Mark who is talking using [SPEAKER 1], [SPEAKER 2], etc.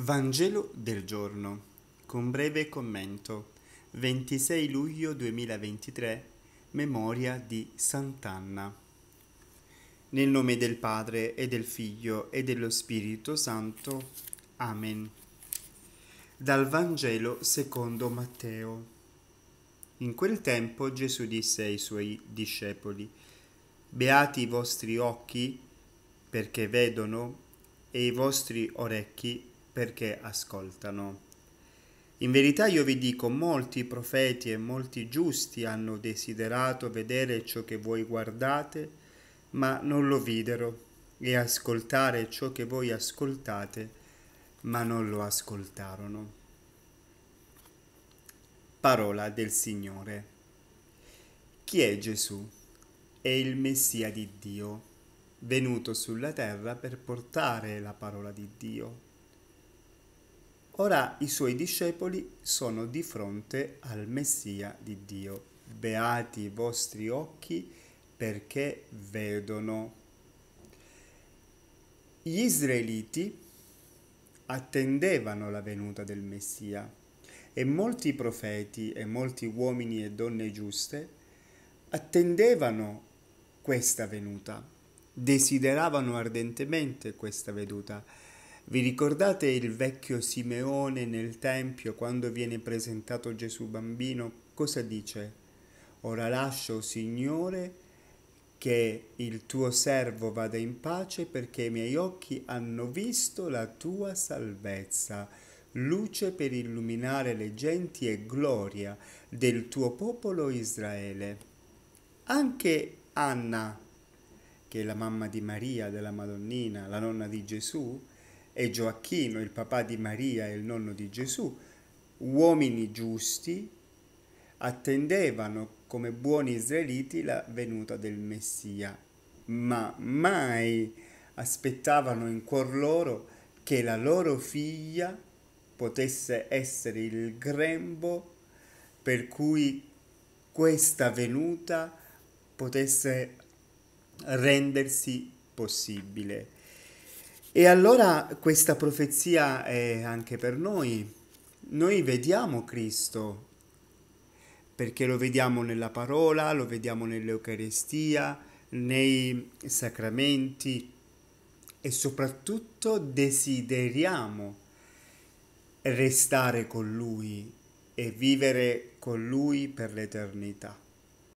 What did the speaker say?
[SPEAKER 1] Vangelo del giorno, con breve commento, 26 luglio 2023, memoria di Sant'Anna. Nel nome del Padre e del Figlio e dello Spirito Santo. Amen. Dal Vangelo secondo Matteo. In quel tempo Gesù disse ai suoi discepoli, Beati i vostri occhi perché vedono e i vostri orecchi perché ascoltano. In verità io vi dico, molti profeti e molti giusti hanno desiderato vedere ciò che voi guardate, ma non lo videro, e ascoltare ciò che voi ascoltate, ma non lo ascoltarono. Parola del Signore. Chi è Gesù? È il Messia di Dio, venuto sulla terra per portare la parola di Dio Ora i suoi discepoli sono di fronte al Messia di Dio. Beati i vostri occhi perché vedono. Gli israeliti attendevano la venuta del Messia e molti profeti e molti uomini e donne giuste attendevano questa venuta, desideravano ardentemente questa venuta vi ricordate il vecchio Simeone nel Tempio quando viene presentato Gesù bambino? Cosa dice? Ora lascio, Signore, che il tuo servo vada in pace perché i miei occhi hanno visto la tua salvezza, luce per illuminare le genti e gloria del tuo popolo Israele. Anche Anna, che è la mamma di Maria, della Madonnina, la nonna di Gesù, e Gioacchino, il papà di Maria e il nonno di Gesù, uomini giusti, attendevano come buoni israeliti la venuta del Messia, ma mai aspettavano in cuor loro che la loro figlia potesse essere il grembo per cui questa venuta potesse rendersi possibile. E allora questa profezia è anche per noi. Noi vediamo Cristo perché lo vediamo nella parola, lo vediamo nell'Eucarestia, nei sacramenti e soprattutto desideriamo restare con Lui e vivere con Lui per l'eternità.